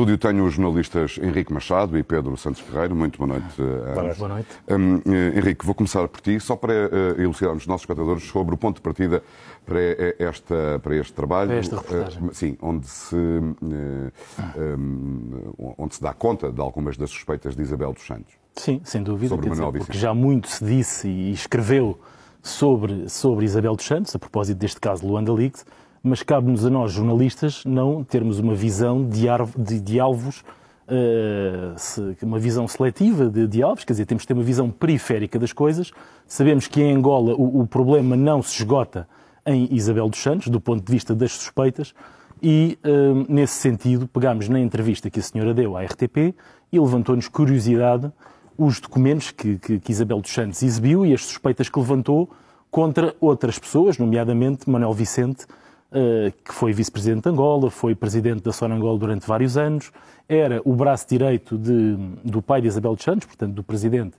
estúdio tenho os jornalistas Henrique Machado e Pedro Santos Ferreira. Muito boa noite. Eh, boa, boa noite. Um, eh, Henrique, vou começar por ti, só para uh, eh, elucidarmos os nossos espectadores sobre o ponto de partida para, esta, para este trabalho. Para esta reportagem. Uh, sim, onde se, uh, um, onde se dá conta de algumas das suspeitas de Isabel dos Santos. Sim, sem dúvida. Sobre dizer, porque já muito se disse e escreveu sobre, sobre Isabel dos Santos, a propósito deste caso Luanda Leaks, mas cabe-nos a nós, jornalistas, não termos uma visão de, de, de alvos, uh, se, uma visão seletiva de, de, alvos, quer dizer, temos que ter uma visão periférica das coisas. Sabemos que em Angola o, o problema não se esgota em Isabel dos Santos, do ponto de vista das suspeitas, e uh, nesse sentido pegámos na entrevista que a senhora deu à RTP e levantou-nos curiosidade os documentos que, que, que Isabel dos Santos exibiu e as suspeitas que levantou contra outras pessoas, nomeadamente Manuel Vicente, eh, que foi vice-presidente de Angola, foi presidente da Angola durante vários anos, era o braço direito de, do pai de Isabel dos Santos, portanto, do presidente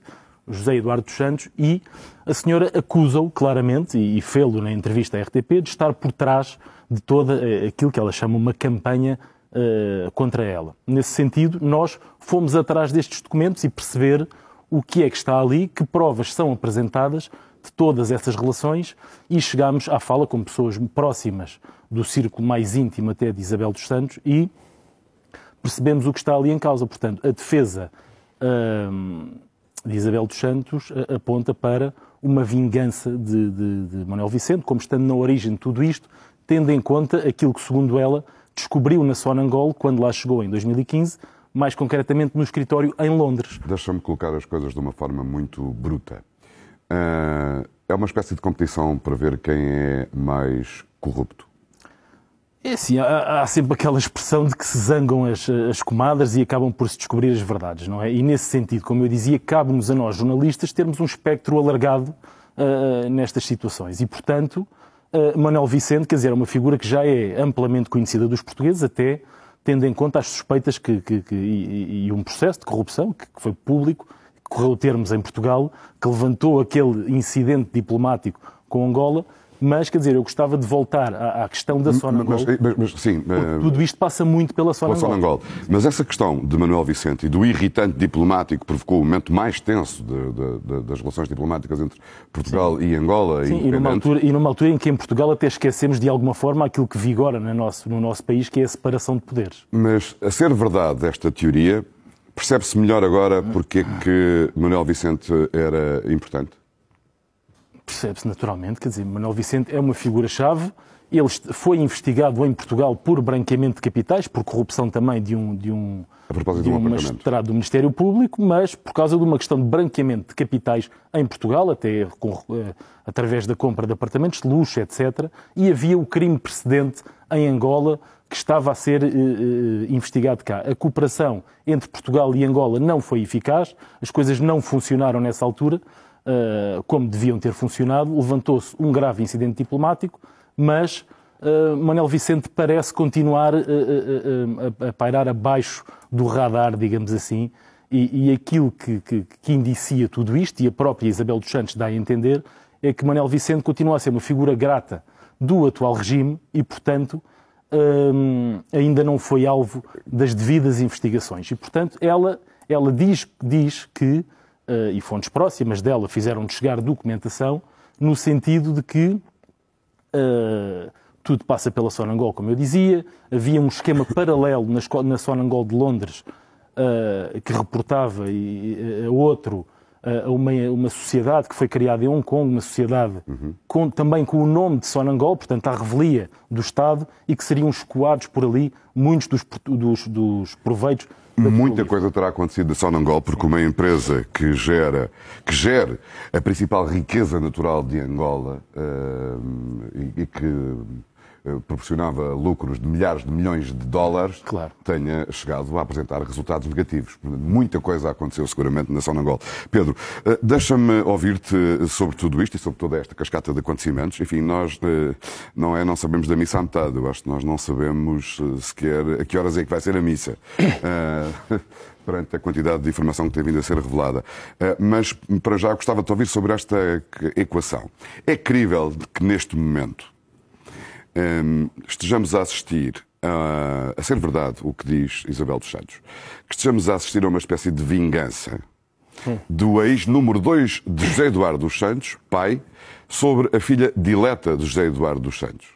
José Eduardo dos Santos, e a senhora acusa-o claramente, e, e fê-lo na entrevista à RTP, de estar por trás de toda eh, aquilo que ela chama uma campanha uh, contra ela. Nesse sentido, nós fomos atrás destes documentos e perceber o que é que está ali, que provas são apresentadas de todas essas relações e chegámos à fala com pessoas próximas do círculo mais íntimo até de Isabel dos Santos e percebemos o que está ali em causa. Portanto, a defesa hum, de Isabel dos Santos aponta para uma vingança de, de, de Manuel Vicente, como estando na origem de tudo isto, tendo em conta aquilo que, segundo ela, descobriu na Sonangol quando lá chegou em 2015, mais concretamente no escritório em Londres. Deixa-me colocar as coisas de uma forma muito bruta. Ah, é uma espécie de competição para ver quem é mais corrupto. É assim, há, há, sempre aquela expressão de que se zangam as, as comadres e acabam por se descobrir as verdades, não é? E nesse sentido, como eu dizia, cabe-nos a nós, jornalistas, termos um espectro alargado uh, nestas situações. E, portanto, uh, Manuel Vicente, quer dizer, é uma figura que já é amplamente conhecida dos portugueses, até tendo em conta as suspeitas que, que, que e, e, um processo de corrupção que, que foi público correu termos em Portugal, que levantou aquele incidente diplomático com Angola, mas, quer dizer, eu gostava de voltar à, à questão da Sonangol. Mas, mas, mas, sim, eh, tudo isto passa muito pela Sonangol. Angola. Sonangol. Mas essa questão de Manuel Vicente e do irritante diplomático que provocou o momento mais tenso de, de, de, das relações diplomáticas entre Portugal sim. e Angola. Sim, e numa, altura, e numa altura em que em Portugal até esquecemos de alguma forma aquilo que vigora no nosso, no nosso país, que é a separação de poderes. Mas, a ser verdade esta teoria, Percebe-se melhor agora porque é que Manuel Vicente era importante? Percebe-se naturalmente, quer dizer, Manuel Vicente é uma figura-chave. Ele foi investigado em Portugal por branqueamento de capitais, por corrupção também de um, de um, a propósito de um, um magistrado do Ministério Público, mas por causa de uma questão de branqueamento de capitais em Portugal, até com, eh, através da compra de apartamentos de luxo, etc. E havia o crime precedente em Angola que estava a ser eh, eh, investigado cá. A cooperação entre Portugal e Angola não foi eficaz, as coisas não funcionaram nessa altura eh, como deviam ter funcionado, levantou-se um grave incidente diplomático, mas eh, Manuel Vicente parece continuar eh, eh, a, a pairar abaixo do radar, digamos assim, e, e aquilo que, que, que indicia tudo isto, e a própria Isabel dos Santos dá a entender, é que Manuel Vicente continua a ser uma figura grata do atual regime e, portanto, Hum, ainda não foi alvo das devidas investigações. E, portanto, ela, ela diz, diz que, uh, e fontes próximas dela fizeram de chegar documentação, no sentido de que uh, tudo passa pela Sonangol, como eu dizia, havia um esquema paralelo na, na Sonangol de Londres uh, que reportava e, a outro a eh, uma, uma sociedade que foi criada em Hong Kong, uma sociedade uhum. com, também com o nome de Sonangol, portanto, à revelia do Estado, e que seriam escoados por ali muitos dos, dos, dos proveitos Muita coisa terá acontecido da Sonangol, porque uma empresa que gera, que gera a principal riqueza natural de Angola uh, e, e que eh, proporcionava lucros de milhares de milhões de dólares, claro. tenha chegado a apresentar resultados negativos. Muita coisa aconteceu seguramente na Sonangol. Pedro, eh, deixa-me ouvir-te sobre tudo isto e sobre toda esta cascata de acontecimentos. Enfim, nós eh, não é não sabemos da missa à metade. Eu acho que nós não sabemos sequer a que horas é que vai ser a missa. uh, perante a quantidade de informação que tem vindo a ser revelada. Mas, para já, gostava de ouvir sobre esta equação. É crível que, neste momento, um, estejamos a assistir a, a ser verdade o que diz Isabel dos Santos, que estejamos a assistir a uma espécie de vingança hum. do ex-número 2 de José Eduardo dos Santos, pai, sobre a filha dileta de José Eduardo dos Santos.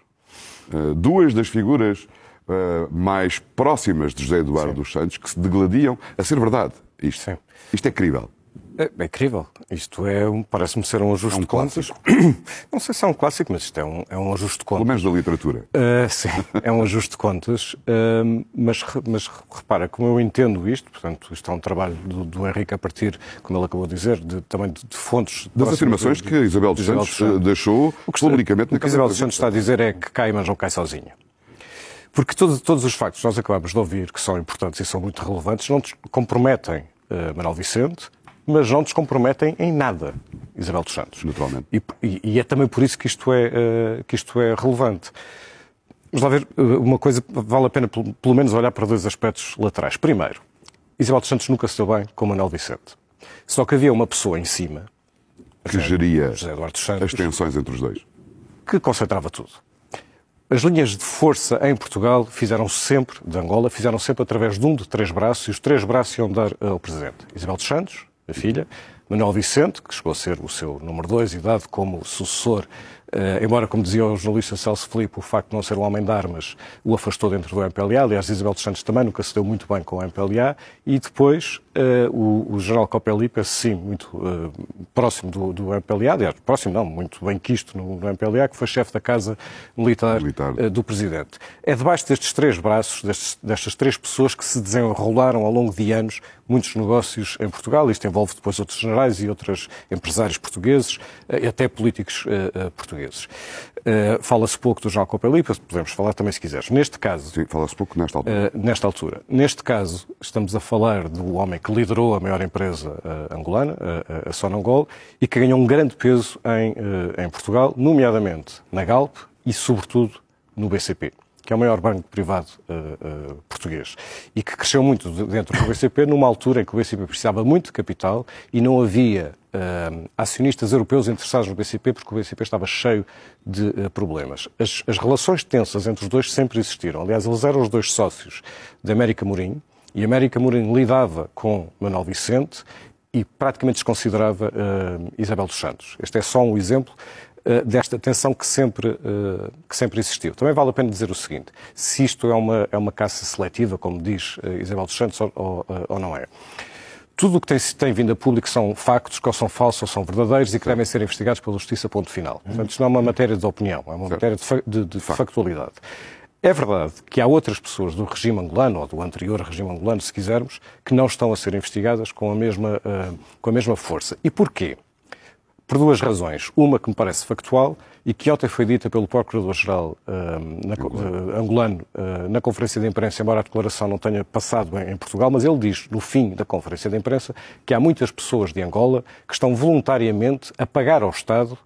Uh, duas das figuras uh, mais próximas de José Eduardo Sim. dos Santos que se degladiam a ser verdade. Isto, Sim. isto é crível. É, é incrível. Isto é um, parece-me ser um ajuste é um de contas. Não sei se é um clássico, mas isto é um, é um ajuste de contas. Pelo menos da literatura. Uh, sim, é um ajuste de contas. Uh, mas, mas repara, como eu entendo isto, portanto, isto é um trabalho do, do Henrique a partir, como ele acabou de dizer, de, também de, de fontes. Das afirmações que Isabel dos Santos, Santos deixou o que, publicamente na O que Isabel dos Santos está a dizer é que cai, mas não cai sozinha. Porque todo, todos os factos que nós acabamos de ouvir, que são importantes e são muito relevantes, não comprometem uh, Manuel Vicente, mas não descomprometem em nada Isabel dos Santos. Naturalmente. E, e é também por isso que isto é, uh, que isto é relevante. Vamos lá ver, eh, uma coisa vale a pena pelo, menos olhar para dois aspectos laterais. Primeiro, Isabel dos Santos nunca se deu bem com Manuel Vicente. Só que havia uma pessoa em cima que geria Santos, as tensões entre os dois. Que concentrava tudo. As linhas de força em Portugal fizeram sempre, de Angola, fizeram sempre através de um de três braços, e os três braços iam dar eh, ao Presidente. Isabel dos Santos, a filha, Manuel Vicente, que chegou a ser o seu número dois e dado como sucessor Uh, embora, como dizia o jornalista Celso Filipe, o facto de não ser um homem de armas o afastou dentro do MPLA, aliás, Isabel dos Santos também nunca se deu muito bem com o MPLA, e depois uh, o, o, general Copelipa sim, muito uh, próximo do, do, MPLA, aliás, próximo não, muito bem quisto no, no MPLA, que foi chefe da Casa Militar, Militar. do Presidente. É debaixo destes três braços, destes, destas três pessoas que se desenrolaram ao longo de anos muitos negócios em Portugal, isto envolve depois outros generais e outros empresários portugueses, e até políticos portugueses portugueses. Uh, Fala-se pouco do João Copelipa, podemos falar também se quiseres. Neste caso... Sim, fala-se pouco nesta altura. Uh, nesta altura. Neste caso, estamos a falar do homem que liderou a maior empresa uh, angolana, a Sonangol, e que ganhou um grande peso em, em Portugal, nomeadamente na Galp e, sobretudo, no BCP que é o maior banco privado uh, uh, português e que cresceu muito dentro do BCP numa altura em que o BCP precisava muito de capital e não havia uh, acionistas europeus interessados no BCP porque o BCP estava cheio de problemas. As, as, relações tensas entre os dois sempre existiram. Aliás, eles eram os dois sócios da América Mourinho e a América Mourinho lidava com Manuel Vicente e praticamente desconsiderava Isabel dos Santos. Este é só um exemplo eh, desta tensão que sempre, eh, que sempre existiu. Também vale a pena dizer o seguinte: se isto é uma, é uma caça seletiva, como diz eh, Isabel dos Santos, ou, ou não é? Tudo o que tem, tem, vindo a público são factos, que ou são falsos ou são verdadeiros e que devem ser investigados pela Justiça, ponto final. Uhum. Portanto, isto não é uma matéria de opinião, é uma matéria de, de, de factualidade. É verdade que há outras pessoas do regime angolano, ou do anterior regime angolano, se quisermos, que não estão a ser investigadas com a mesma, com a mesma força. E porquê? por duas razões. Uma que me parece factual e que ontem foi dita pelo Procurador-Geral uh, angolano uh, na conferência de imprensa, embora a declaração não tenha passado em, em, Portugal, mas ele diz, no fim da conferência de imprensa, que há muitas pessoas de Angola que estão voluntariamente a pagar ao Estado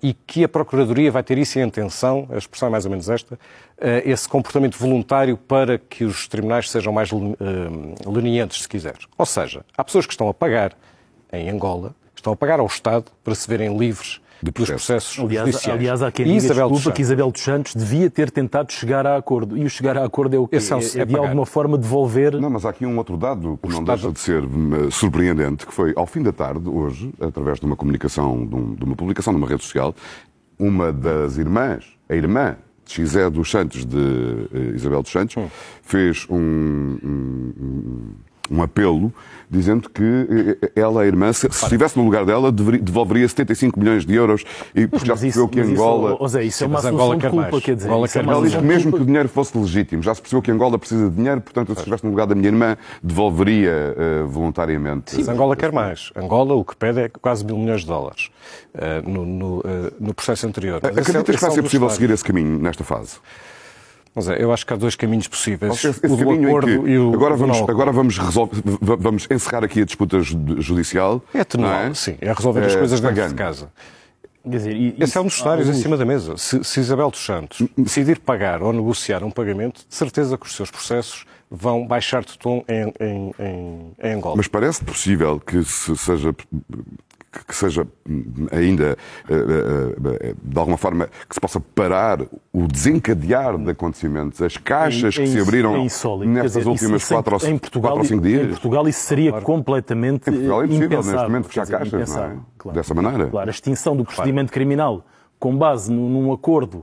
e que a Procuradoria vai ter isso em atenção, a expressão é mais ou menos esta, esse comportamento voluntário para que os tribunais sejam mais lenientes, se quiser. Ou seja, há pessoas que estão a pagar em Angola estão a pagar ao Estado para se verem livres de processo. dos processos aliás, judiciais. Aliás, há quem Isabel desculpa que Isabel dos Santos devia ter tentado chegar a acordo. E o chegar a acordo é o quê? é, é, é de é pagar. alguma forma devolver... Não, mas há aqui um outro dado que o não Estado... deixa de ser hum, surpreendente, que foi ao fim da tarde, hoje, através de uma comunicação, de, um, de uma publicação numa rede social, uma das irmãs, a irmã de José dos Santos, de uh, Isabel dos Santos, hum. fez um, um, um um apelo dizendo que eh, eh, ela, a irmã, se, estivesse no lugar dela, devolveria 75 milhões de euros, e, porque mas já se percebeu que Angola... Isso, ou seja, isso é uma Angola de culpa, quer dizer. Angola é quer ela diz que mesmo que o dinheiro fosse legítimo, já se percebeu que Angola precisa de dinheiro, portanto, se estivesse no lugar da minha irmã, devolveria uh, voluntariamente. Sim, mas Angola quer mais. Angola o que pede é quase mil milhões de dólares uh, no, no, uh, no, processo anterior. É Acreditas que vai é ser possível seguir esse caminho nesta fase? Mas é, eu acho que há dois caminhos possíveis. Esse, esse o caminho acordo e o agora vamos, não. agora vamos, resolver, vamos encerrar aqui a disputa judicial. É tenual, é? sim. É resolver é, as eh, coisas dentro de casa. Quer dizer, e, Esse é um dos cenários em cima da mesa. Se, se, Isabel dos Santos decidir pagar ou negociar um pagamento, de certeza que os seus processos vão baixar de tom em, em, em, em Angola. Mas parece possível que se seja que seja hum, ainda, eh, eh, eh, de alguma forma, que se possa parar o desencadear de acontecimentos, as caixas é, é que se abriram é nestas dizer, últimas isso, quatro, em Portugal, quatro ou cinco dias. Em Portugal isso seria claro. completamente Em Portugal é impossível, neste momento, fechar dizer, caixas, não é? Claro. Dessa maneira. Claro, a extinção do procedimento claro. criminal com base num acordo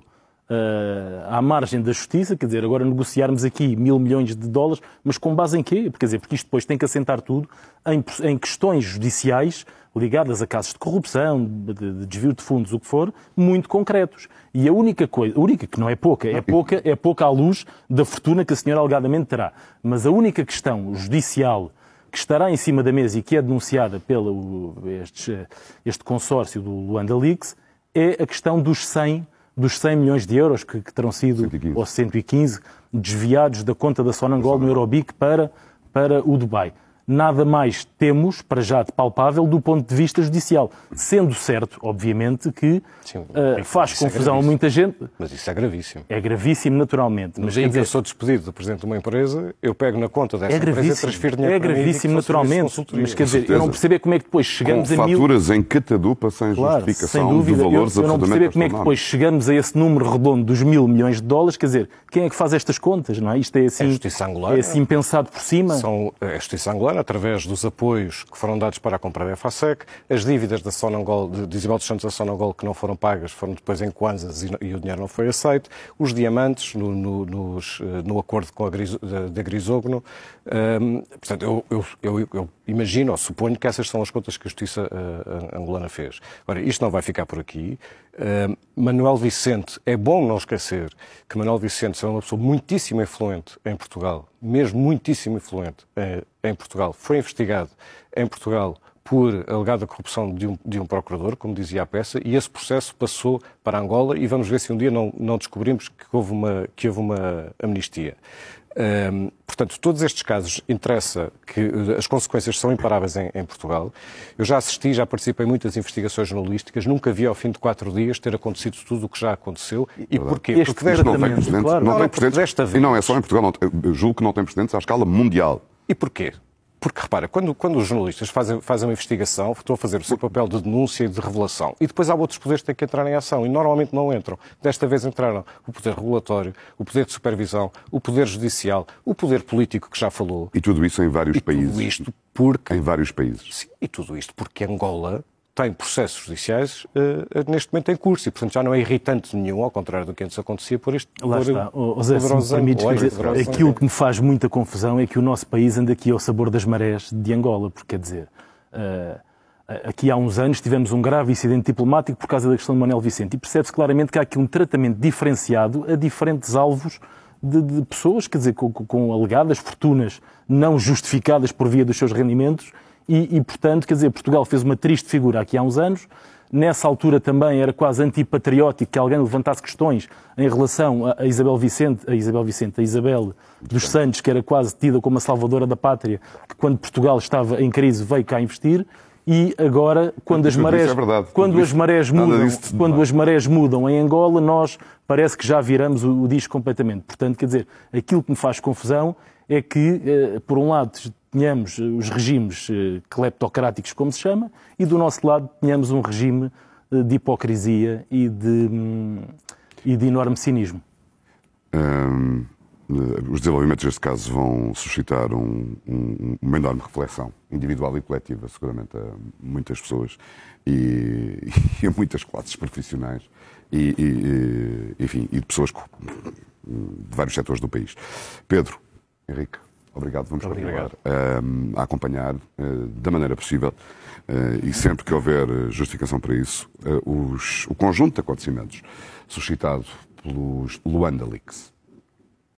uh, à margem da justiça, quer dizer, agora negociarmos aqui mil milhões de dólares, mas com base em quê? Quer dizer, porque isto depois tem que assentar tudo em, em questões judiciais ligadas a casos de corrupção, de, de, desvio de fundos, o que for, muito concretos. E a única coisa, a única que não é pouca, é pouca, é pouca à luz da fortuna que a senhora alegadamente terá, mas a única questão judicial que estará em cima da mesa e que é denunciada pelo eh, este, eh, este consórcio do Luanda Leaks é a questão dos 100 dos 100 milhões de euros que, que terão sido, 115. ou 115, desviados da conta da Sonangol no Eurobic para, para o Dubai nada mais temos, para já de palpável, do ponto de vista judicial. Sendo certo, obviamente, que Sim, uh, faz confusão é a muita gente. Mas isso é gravíssimo. É gravíssimo, naturalmente. Mas, mas dizer... eu sou despedido do presidente de uma empresa, eu pego na conta dessa é empresa e transfiro dinheiro É gravíssimo, mim, naturalmente. Mas quer dizer, eu não percebo como é que depois chegamos Com a mil... faturas em catadupa sem claro, justificação sem dúvida. de valores eu, eu não percebo como é que depois chegamos a esse número redondo dos mil milhões de dólares. Quer dizer, quem é que faz estas contas, não é? Isto é assim, é, é assim é? pensado por cima. São, é a justiça angular agora, através dos apoios que foram dados para a compra da FASEC, as dívidas da Sonangol, de Isabel dos Santos à Sonangol que não foram pagas foram depois em Kwanzas e, o dinheiro não foi aceito, os diamantes no, no, nos, eh, no acordo com a Gris, Grisogno. Um, portanto, eu, eu, eu, eu, imagino ou suponho que essas são as contas que a Justiça uh, angolana fez. Agora, isto não vai ficar por aqui. Eh, Manuel Vicente, é bom não esquecer que Manuel Vicente é uma pessoa muitíssimo influente em Portugal, mesmo muitíssimo influente eh, em, Portugal. Foi investigado em Portugal por alegada corrupção de um, de um, procurador, como dizia a peça, e esse processo passou para Angola e vamos ver se um dia não, não descobrimos que houve uma, que houve uma amnistia. Um, portanto, todos estes casos interessa que eh, as consequências são imparáveis em, em, Portugal. Eu já assisti, já participei em muitas investigações jornalísticas, nunca vi ao fim de quatro dias ter acontecido tudo o que já aconteceu. E Verdade. porquê? Este porque desta não tem precedentes, claro. não tem precedentes, desta vez... E não é só em Portugal, não, julgo que não tem precedentes à escala mundial. E porquê? Porque repara, quando, quando os jornalistas fazem, fazem uma investigação, estão a fazer o seu papel de denúncia e de revelação. E depois há outros poderes que têm que entrar em ação e normalmente não entram. Desta vez entraram o poder regulatório, o poder de supervisão, o poder judicial, o poder político que já falou. E tudo isso em vários e países. Tudo isto porque. Em vários países. Sim, e tudo isto porque Angola tem processos judiciais uh, neste momento em curso e, portanto, já não é irritante nenhum, ao contrário do que antes acontecia por este Lá por está. O, José, se me aquilo que me faz muita confusão é que o nosso país anda aqui ao sabor das marés de Angola, porque, quer dizer, uh, aqui há uns anos tivemos um grave incidente diplomático por causa da questão de Manuel Vicente e percebe-se claramente que há aqui um tratamento diferenciado a diferentes alvos de, de pessoas, quer dizer, com, com alegadas fortunas não justificadas por via dos seus rendimentos e, e, portanto, quer dizer, Portugal fez uma triste figura aqui há uns anos. Nessa altura também era quase antipatriótico que alguém levantasse questões em relação a, a Isabel Vicente, a Isabel Vicente, a Isabel dos Santos, que era quase tida como a salvadora da pátria, que quando Portugal estava em crise veio cá investir e agora quando as é marés é verdade, quando as marés mudam quando as marés mudam em Angola nós parece que já viramos o, o disco completamente portanto quer dizer aquilo que me faz confusão é que eh, por um lado tenhamos eh, os regimes eh, cleptocráticos, como se chama, e do nosso lado tenhamos um regime eh, de hipocrisia e de, hum, e de enorme cinismo. Hum, os desenvolvimentos deste caso vão suscitar um, um, uma enorme reflexão individual e coletiva, seguramente, a muitas pessoas e, e a muitas classes profissionais e, e enfim, e de pessoas de vários setores do país. Pedro, Henrique. Obrigado, vamos continuar ehm, a acompanhar eh, da maneira possível eh, e sempre que houver justificação para isso, eh, os, o conjunto de acontecimentos suscitado pelos Luanda Leaks